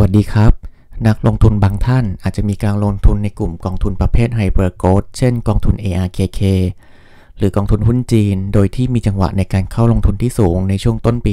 วัสดีครับ นักลงทุนบางท่านอาจจะมีการลงทุนในกลุ่มกองทุนประเภทไฮเปอร์โกลด์เช่นกองทุน ARKK หรือกองทุนหุ้นจีนโดยที่มีจังหวะในการเข้าลงทุนที่สูงในช่วงต้นปี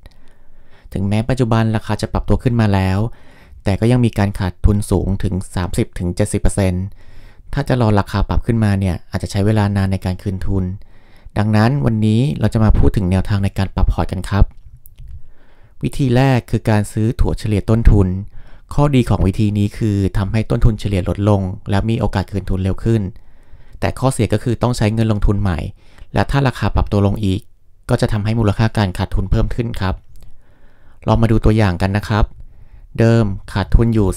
2021 ถึงแม้ปัจจุบันราคาจะปรับตัวขึ้นมาแล้ว แต่ก็ยังมีการขาดทุนสูงถึง 30-70%ถ้าจะรอราคาปรับขึ้นมาเนี่ย อาจจะใช้เวลานานในการคืนทุน ดังนั้นวันนี้เราจะมาพูดถึงแนวทางในการปรับพอร์ตกันครับวิธีแรกคือการซื้อถั่วเฉลี่ยต้นทุน ข้อดีของวิธีนี้คือทำให้ต้นทุนเฉลี่ยลดลง และมีโอกาสคืนทุนเร็วขึ้น แต่ข้อเสียก็คือต้องใช้เงินลงทุนใหม่ และถ้าราคาปรับตัวลงอีก ก็จะทำให้มูลค่าการขาดทุนเพิ่มขึ้นครับเรามาดูตัวอย่างกันนะครับ เดิมขาดทุนอยู่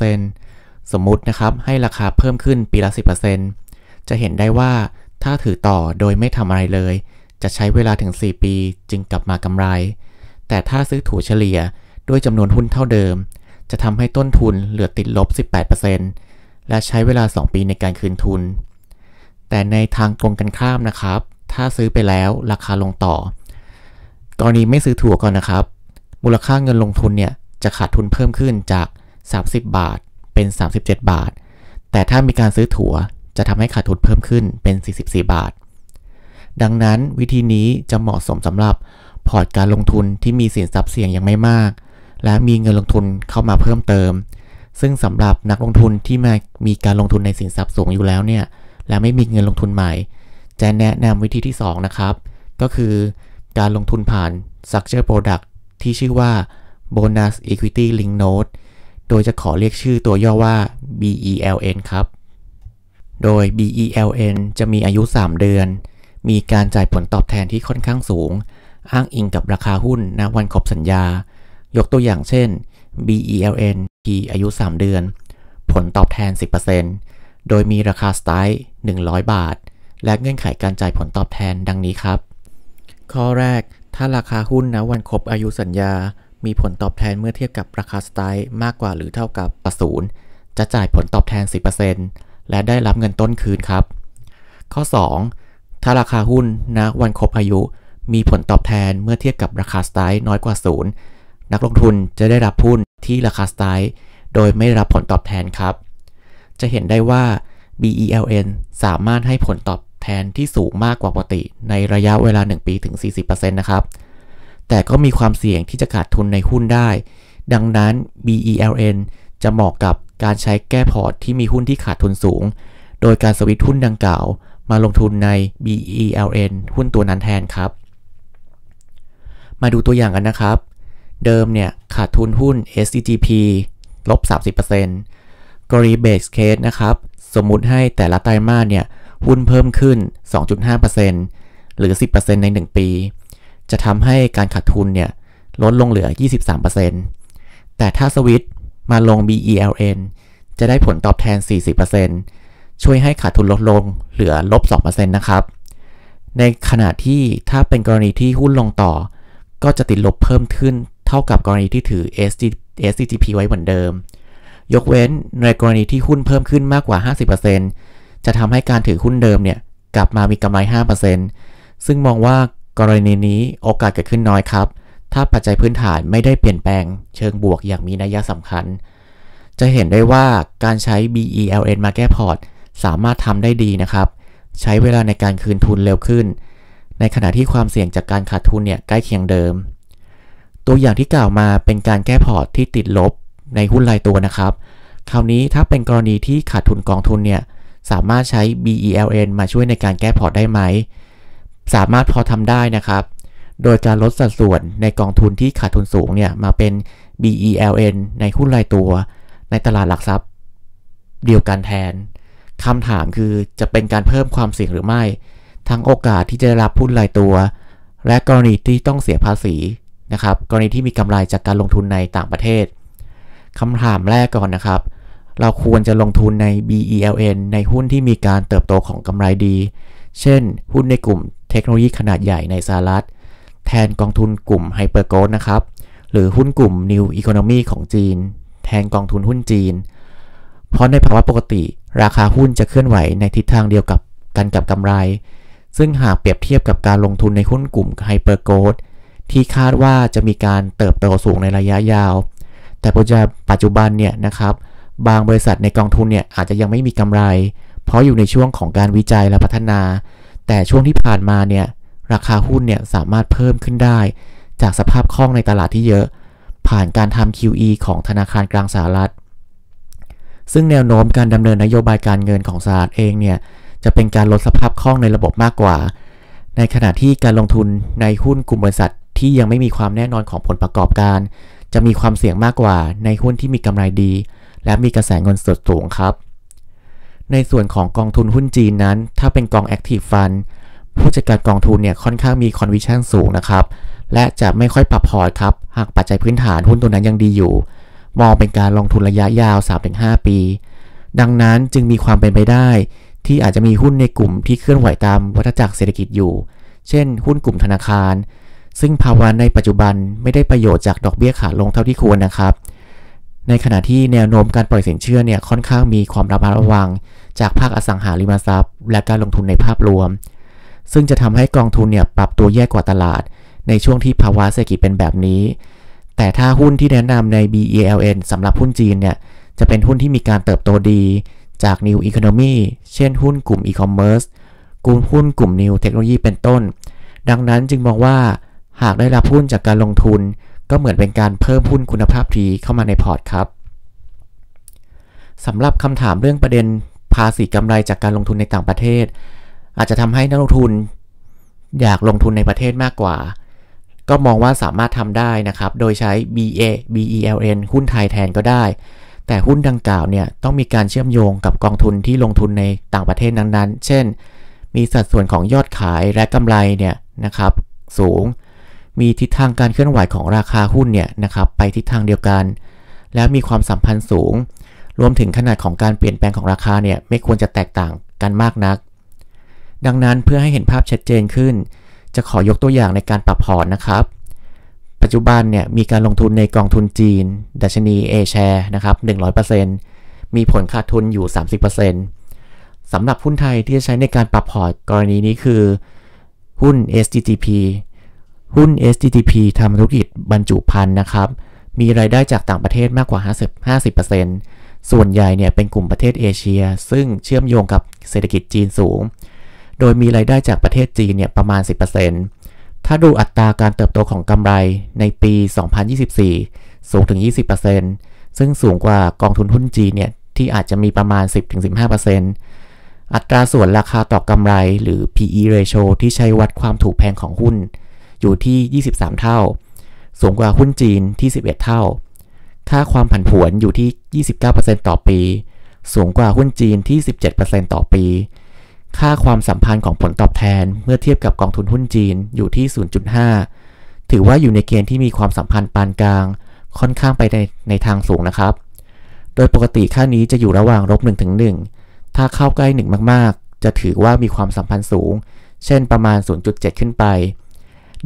30%สมมุตินะครับให้ราคาเพิ่มขึ้นปีละ10%จะเห็นได้ว่าถ้าถือต่อโดยไม่ทำอะไรเลย จะใช้เวลาถึง 4 ปี จึงกลับมากำไรแต่ถ้าซื้อถูเฉลี่ยด้วยจำนวนหุ้นเท่าเดิม จะทำให้ต้นทุนเหลือติดลบ 18%และใช้เวลา 2 ปีในการคืนทุน แต่ในทางตรงกันข้ามนะครับ ถ้าซื้อไปแล้วราคาลงต่อ กรณีไม่ซื้อถั่วก่อนนะครับ มูลค่าเงินลงทุนเนี่ยจะขาดทุนเพิ่มขึ้นจาก 30 บาทเป็น 37 บาท แต่ถ้ามีการซื้อถั่วจะทำให้ขาดทุนเพิ่มขึ้นเป็น 44 บาท ดังนั้นวิธีนี้จะเหมาะสมสำหรับพอร์ตการลงทุนที่มีสินทรัพย์เสี่ยงยังไม่มาก และมีเงินลงทุนเข้ามาเพิ่มเติม ซึ่งสำหรับนักลงทุนที่มามีการลงทุนในสินทรัพย์สูงอยู่แล้วเนี่ย และไม่มีเงินลงทุนใหม่ จะแนะนำวิธีที่ 2 นะครับ ก็คือการลงทุนผ่าน Structure Product ที่ชื่อว่า Bonus Equity Link Note โดยจะขอเรียกชื่อตัวย่อว่า BELN ครับ โดย BELN จะมีอายุ 3 เดือน มีการจ่ายผลตอบแทนที่ค่อนข้างสูงอ้างอิงกับราคาหุ้นณวันครบสัญญา ยกตัวอย่างเช่น BELN ทีอายุ 3 เดือน ผลตอบแทน 10%โดยมีราคาสไตล์100 บาท และเงื่อนไขการจ่ายผลตอบแทนดังนี้ครับ ข้อแรก ถ้าราคาหุ้นณวันครบอายุสัญญา มีผลตอบแทนเมื่อเทียบกับราคาสไตล์มากกว่าหรือเท่ากับศูนย์จะจ่ายผลตอบแทน 10%และได้รับเงินต้นคืนครับ ข้อ2ถ้าราคาหุ้นณวันครบอายุมีผลตอบแทนเมื่อเทียบกับราคาสไตล์น้อยกว่าศูนย์นักลงทุนจะได้รับหุ้นที่ราคาสไตล์โดยไม่รับผลตอบแทนครับ จะเห็นได้ว่า BELN สามารถให้ผลตอบแทนที่สูงมากกว่าปกติ ในระยะเวลา 1 ปี ถึง 40%นะครับ แต่ก็มีความเสี่ยงที่จะขาดทุนในหุ้นได้ ดังนั้น BELN จะเหมาะกับการใช้แก้พอร์ตที่มีหุ้นที่ขาดทุนสูง โดยการสวิตหุ้นดังกล่าว มาลงทุนใน BELN หุ้นตัวนั้นแทนครับมาดูตัวอย่างกันนะครับ เดิมเนี่ย ขาดทุนหุ้น SCGP ลบ 30%กรณีเบสเคสนะครับ สมมุติให้แต่ละไตรมาสเนี่ย หุ้นเพิ่มขึ้น 2.5%หรือ 10%ใน 1 ปี จะทำให้การขาดทุนเนี่ยลดลงเหลือ 23%แต่ถ้าสวิตมาลง BELN จะได้ผลตอบแทน 40%ช่วยให้ขาดทุนลดลงเหลือลบ2%นะครับ ในขณะที่ถ้าเป็นกรณีที่หุ้นลงต่อก็จะติดลบเพิ่มขึ้นเท่ากับกรณีที่ถือ SCGP ไว้เหมือนเดิม ยกเว้นในกรณีที่หุ้นเพิ่มขึ้นมากกว่า 50%จะทำให้การถือหุ้นเดิมเนี่ยกลับมามีกำไร 5%ซึ่งมองว่ากรณีนี้โอกาสเกิดขึ้นน้อยครับ ถ้าปัจจัยพื้นฐานไม่ได้เปลี่ยนแปลงเชิงบวกอย่างมีนัยสำคัญ จะเห็นได้ว่าการใช้ BELN มาแก้พอร์ตสามารถทำได้ดีนะครับ ใช้เวลาในการคืนทุนเร็วขึ้นในขณะที่ความเสี่ยงจากการขาดทุนเนี่ยใกล้เคียงเดิม ตัวอย่างที่กล่าวมาเป็นการแก้พอร์ตที่ติดลบในหุ้นรายตัวนะครับ คราวนี้ถ้าเป็นกรณีที่ขาดทุนกองทุนเนี่ยสามารถใช้ BELN มาช่วยในการแก้พอร์ตได้ไหม สามารถพอทำได้นะครับ โดยการลดสัดส่วนในกองทุนที่ขาดทุนสูงเนี่ยมาเป็น BELN ในหุ้นรายตัว ในตลาดหลักทรัพย์ เดียวกันแทนคำถามคือจะเป็นการเพิ่มความเสี่ยงหรือไม่ทั้งโอกาสที่จะรับหุ้นรายตัว และกรณีที่ต้องเสียภาษีนะครับ กรณีที่มีกำไรจากการลงทุนในต่างประเทศ คำถามแรกก่อนนะครับ เราควรจะลงทุนใน BELN ในหุ้นที่มีการเติบโตของกำไรดี เช่นหุ้นในกลุ่มเทคโนโลยีขนาดใหญ่ในสหรัฐแทนกองทุนกลุ่มไฮเปอร์โกลนะครับ หรือหุ้นกลุ่ม New Economy ของจีน แทนกองทุนหุ้นจีน เพราะในภาวะปกติ ราคาหุ้นจะเคลื่อนไหวในทิศทางเดียวกับกันกับกำไรซึ่งหากเปรียบเทียบกับการลงทุนในหุ้นกลุ่มไฮเปอร์โกดที่คาดว่าจะมีการเติบโตสูงในระยะยาว แต่ปัจจุบันเนี่ยนะครับบางบริษัทในกองทุนเนี่ยอาจจะยังไม่มีกำไร เพราะอยู่ในช่วงของการวิจัยและพัฒนา แต่ช่วงที่ผ่านมาเนี่ยราคาหุ้นเนี่ยสามารถเพิ่มขึ้นได้ จากสภาพคล่องในตลาดที่เยอะ ผ่านการทำ QE ของธนาคารกลางสหรัฐ ซึ่งแนวโน้มการดำเนินนโยบายการเงินของสหรัฐเองเนี่ยจะเป็นการลดสภาพคล่องในระบบมากกว่า ในขณะที่การลงทุนในหุ้นกลุ่มบริษัทที่ยังไม่มีความแน่นอนของผลประกอบการ จะมีความเสี่ยงมากกว่าในหุ้นที่มีกำไรดี และมีกระแสเงินสดสูงครับ ในส่วนของกองทุนหุ้นจีนนั้น ถ้าเป็นกองแอคทีฟฟันผู้จัดการกองทุนเนี่ย ค่อนข้างมีคอนวิชั่นสูงนะครับและจะไม่ค่อยปรับพอร์ตครับหากปัจจัยพื้นฐานหุ้นตัวนั้นยังดีอยู่มองเป็นการลงทุนระยะยาว3-5ปี ดังนั้นจึงมีความเป็นไปได้ที่อาจจะมีหุ้นในกลุ่มที่เคลื่อนไหวตามวัฏจักรเศรษฐกิจอยู่ เช่นหุ้นกลุ่มธนาคาร ซึ่งภาวะในปัจจุบันไม่ได้ประโยชน์จากดอกเบี้ยขาลงเท่าที่ควรนะครับ ในขณะที่แนวโน้มการปล่อยสินเชื่อเนี่ยค่อนข้างมีความระมัดระวัง จากภาคอสังหาริมทรัพย์ และการลงทุนในภาพรวม ซึ่งจะทำให้กองทุนเนี่ยปรับตัวแย่กว่าตลาด ในช่วงที่ภาวะเศรษฐกิจเป็นแบบนี้ แต่ถ้าหุ้นที่แนะนำใน BELN สำหรับหุ้นจีนเนี่ยจะเป็นหุ้นที่มีการเติบโตดีจาก New Economy เช่นหุ้นกลุ่ม E-commerce กลุ่มหุ้นกลุ่ม New เทคโนโลยีเป็นต้น ดังนั้นจึงมองว่าหากได้รับหุ้นจากการลงทุน ก็เหมือนเป็นการเพิ่มหุ้นคุณภาพดีเข้ามาในพอร์ตครับ สำหรับคำถามเรื่องประเด็นภาษีกำไรจากการลงทุนในต่างประเทศ อาจจะทำให้นักลงทุนอยากลงทุนในประเทศมากกว่า ก็มองว่าสามารถทำได้นะครับ โดยใช้ BA BELN หุ้นไทยแทนก็ได้แต่หุ้นดังกล่าวเนี่ยต้องมีการเชื่อมโยงกับกองทุนที่ลงทุนในต่างประเทศนั้น ๆ เช่น มีสัดส่วนของยอดขายและกำไรเนี่ยนะครับ สูง มีทิศทางการเคลื่อนไหวของราคาหุ้นเนี่ยนะครับ ไปทิศทางเดียวกัน และมีความสัมพันธ์สูง รวมถึงขนาดของการเปลี่ยนแปลงของราคาเนี่ยไม่ควรจะแตกต่างกันมากนัก ดังนั้นเพื่อให้เห็นภาพชัดเจนขึ้น จะขอยกตัวอย่างในการปรับพอร์ตนะครับปัจจุบันเนี่ยมีการลงทุนในกองทุนจีน ดัชนี A share นะครับ100%มีผลขาดทุนอยู่ 30%สำหรับหุ้นไทยที่จะใช้ในการปรับพอร์ตกรณีนี้คือ หุ้น SGTP หุ้น SGTP ทำธุรกิจบรรจุภัณฑ์นะครับมีรายได้จากต่างประเทศมากกว่า 50 50%ส่วนใหญ่เนี่ยเป็นกลุ่มประเทศเอเชีย ซึ่งเชื่อมโยงกับเศรษฐกิจจีนสูง โดยมีรายได้จากประเทศจีนเนี่ยประมาณ 10%ถ้าดูอัตราการเติบโตของกำไรในปี 2024 สูงถึง 20%ซึ่งสูงกว่ากองทุนหุ้นจีนเนี่ยที่อาจจะมีประมาณ 10-15%อัตราส่วนราคาต่อกำไรหรือ P/E ratio ที่ใช้วัดความถูกแพงของหุ้นอยู่ที่ 23 เท่า สูงกว่าหุ้นจีนที่ 11 เท่า ค่าความผันผวนอยู่ที่ 29%ต่อปี สูงกว่าหุ้นจีนที่ 17%ต่อปีค่าความสัมพันธ์ของผลตอบแทนเมื่อเทียบกับกองทุนหุ้นจีนอยู่ที่ 0.5 ถือว่าอยู่ในเกณฑ์ที่มีความสัมพันธ์ปานกลาง ค่อนข้างไปในในทางสูงนะครับ โดยปกติค่านี้จะอยู่ระหว่างลบ1ถึง1ถ้าเข้าใกล้1มากๆ จะถือว่ามีความสัมพันธ์สูง เช่นประมาณ 0.7 ขึ้นไป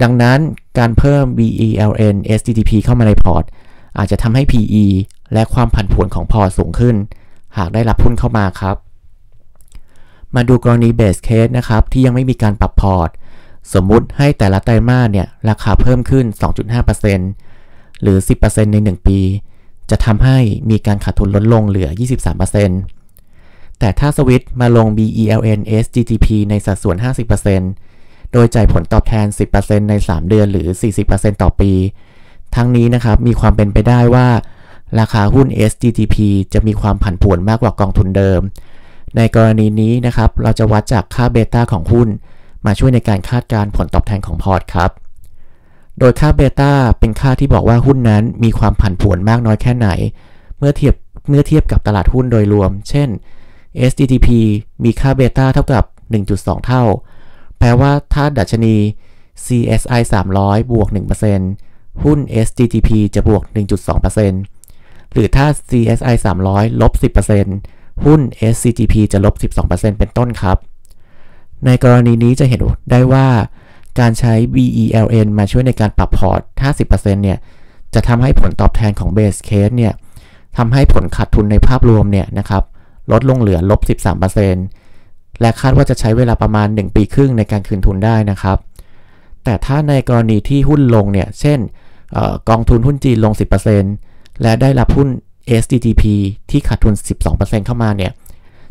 ดังนั้นการเพิ่ม BELN STDP เข้ามาในพอร์ตอาจจะทำให้ PE และความผันผวนของพอร์ตสูงขึ้น หากได้รับหุ้นเข้ามาครับมาดูกรณีเบสเคสนะครับ ที่ยังไม่มีการปรับพอร์ต สมมุติให้แต่ละไตรมาสเนี่ยราคาเพิ่มขึ้น 2.5%หรือ 10%ใน 1 ปี จะทำให้มีการขาดทุนลดลงเหลือ 23%แต่ถ้าสวิตมาลง BELN SGTP ในสัดส่วน 50%โดยจ่ายผลตอบแทน 10%ใน 3 เดือนหรือ 40%ต่อปี ทั้งนี้นะครับ มีความเป็นไปได้ว่า ราคาหุ้น SGTP จะมีความผันผวนมากกว่ากองทุนเดิมในกรณีนี้นะครับ เราจะวัดจากค่าเบต้าของหุ้น มาช่วยในการคาดการผลตอบแทนของพอร์ตครับ โดยค่าเบต้าเป็นค่าที่บอกว่าหุ้นนั้นมีความผันผวนมากน้อยแค่ไหนเมื่อเทียบเมื่อเทียบกับตลาดหุ้นโดยรวม เช่น SDTP มีค่าเบต้าเท่ากับ 1.2 เท่า แปลว่าถ้าดัชนี CSI 300 บวก 1%หุ้น SDTP จะบวก 1.2%หรือถ้า CSI 300ลบ10%หุ้น SCGP จะลบ 12%เป็นต้นครับ ในกรณีนี้จะเห็นได้ว่าการใช้ BELN มาช่วยในการปรับพอร์ต 50%เนี่ย จะทำให้ผลตอบแทนของ Base Case เนี่ย ทำให้ผลขาดทุนในภาพรวมเนี่ยนะครับ ลดลงเหลือลบ 13%และคาดว่าจะใช้เวลาประมาณ 1 ปีครึ่งในการคืนทุนได้นะครับ แต่ถ้าในกรณีที่หุ้นลงเนี่ย เช่นอกองทุนหุ้นจีนลง 10%และได้รับหุ้น SDTP ที่ขาดทุน 12%เข้ามาเนี่ย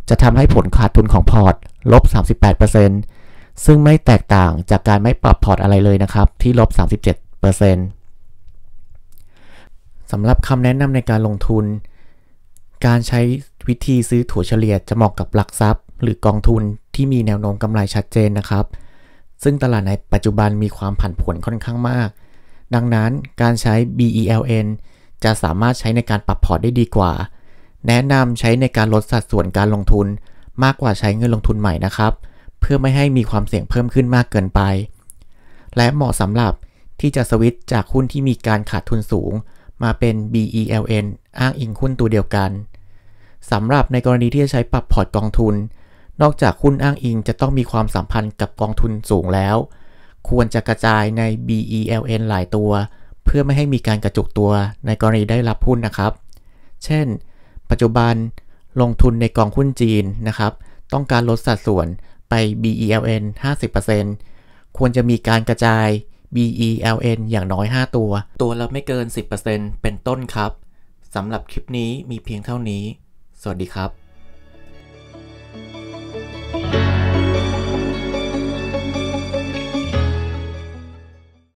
จะทำให้ผลขาดทุนของพอร์ต ลบ 38%ซึ่งไม่แตกต่างจากการไม่ปรับพอร์ตอะไรเลยนะครับ ที่ลบ 37%สำหรับคำแนะนำในการลงทุน การใช้วิธีซื้อถั่วเฉลี่ยจะเหมาะกับหลักทรัพย์ หรือกองทุนที่มีแนวโน้มกำไรชัดเจนนะครับ ซึ่งตลาดในปัจจุบันมีความผันผวนค่อนข้างมาก ดังนั้นการใช้ BELN จะสามารถใช้ในการปรับพอร์ตได้ดีกว่า แนะนำใช้ในการลดสัดส่วนการลงทุน มากกว่าใช้เงินลงทุนใหม่นะครับ เพื่อไม่ให้มีความเสี่ยงเพิ่มขึ้นมากเกินไป และเหมาะสำหรับที่จะสวิตจากหุ้นที่มีการขาดทุนสูง มาเป็น BELN อ้างอิงหุ้นตัวเดียวกัน สำหรับในกรณีที่จะใช้ปรับพอร์ตกองทุน นอกจากหุ้นอ้างอิงจะต้องมีความสัมพันธ์กับกองทุนสูงแล้ว ควรจะกระจายใน BELN หลายตัวเพื่อไม่ให้มีการกระจุกตัวในกรณีได้รับหุ้นนะครับ เช่น ปัจจุบันลงทุนในกองหุ้นจีนนะครับ ต้องการลดสัดส่วนไป BELN 50%ควรจะมีการกระจาย BELN อย่างน้อย 5 ตัว ตัวละไม่เกิน 10%เป็นต้นครับ สำหรับคลิปนี้มีเพียงเท่านี้ สวัสดีครับ